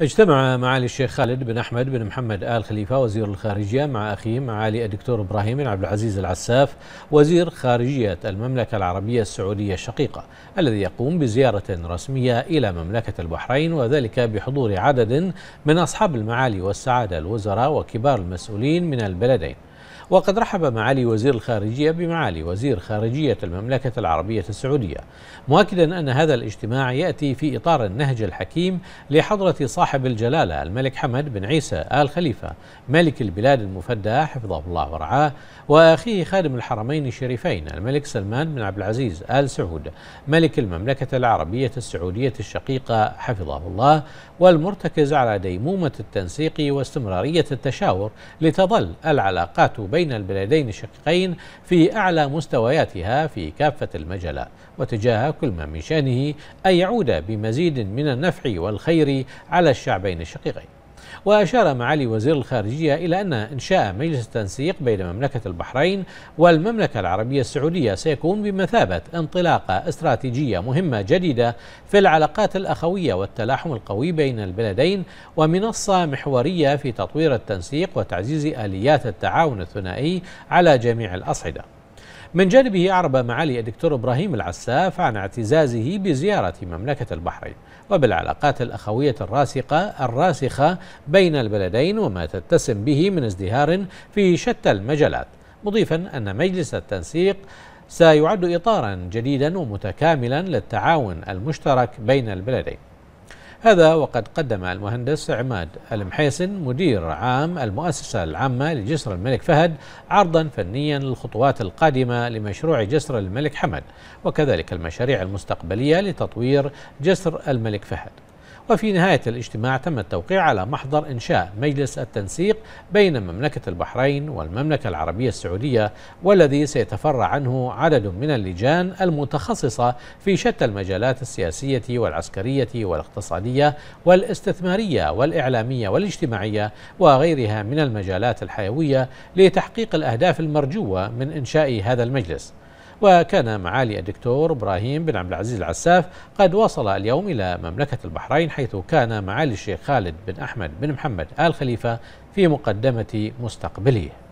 اجتمع معالي الشيخ خالد بن أحمد بن محمد آل خليفة وزير الخارجية مع أخيه معالي الدكتور إبراهيم بن عبد العزيز العساف وزير خارجية المملكة العربية السعودية الشقيقة الذي يقوم بزيارة رسمية إلى مملكة البحرين وذلك بحضور عدد من أصحاب المعالي والسعادة الوزراء وكبار المسؤولين من البلدين وقد رحب معالي وزير الخارجية بمعالي وزير خارجية المملكة العربية السعودية مؤكدا أن هذا الاجتماع يأتي في إطار النهج الحكيم لحضرة صاحب الجلالة الملك حمد بن عيسى آل خليفة ملك البلاد المفدى حفظه الله ورعاه وأخيه خادم الحرمين الشريفين الملك سلمان بن عبد العزيز آل سعود ملك المملكة العربية السعودية الشقيقة حفظه الله والمرتكز على ديمومة التنسيق واستمرارية التشاور لتظل العلاقات بين بين البلدين الشقيقين في أعلى مستوياتها في كافة المجالات وتجاه كل ما من شأنه أن يعود بمزيد من النفع والخير على الشعبين الشقيقين وأشار معالي وزير الخارجية إلى أن إنشاء مجلس التنسيق بين مملكة البحرين والمملكة العربية السعودية سيكون بمثابة انطلاقة استراتيجية مهمة جديدة في العلاقات الأخوية والتلاحم القوي بين البلدين ومنصة محورية في تطوير التنسيق وتعزيز آليات التعاون الثنائي على جميع الأصعدة من جانبه أعرب معالي الدكتور إبراهيم العساف عن اعتزازه بزيارة مملكة البحرين وبالعلاقات الأخوية الراسقة الراسخة بين البلدين وما تتسم به من ازدهار في شتى المجالات مضيفا أن مجلس التنسيق سيعد إطارا جديدا ومتكاملا للتعاون المشترك بين البلدين هذا وقد قدم المهندس عماد المحيسن مدير عام المؤسسة العامة لجسر الملك فهد عرضا فنيا للخطوات القادمة لمشروع جسر الملك حمد وكذلك المشاريع المستقبلية لتطوير جسر الملك فهد وفي نهاية الاجتماع تم التوقيع على محضر إنشاء مجلس التنسيق بين مملكة البحرين والمملكة العربية السعودية والذي سيتفرع عنه عدد من اللجان المتخصصة في شتى المجالات السياسية والعسكرية والاقتصادية والاستثمارية والإعلامية والاجتماعية وغيرها من المجالات الحيوية لتحقيق الأهداف المرجوة من إنشاء هذا المجلس وكان معالي الدكتور إبراهيم بن عبد العزيز العساف قد وصل اليوم إلى مملكة البحرين حيث كان معالي الشيخ خالد بن أحمد بن محمد آل خليفة في مقدمة مستقبله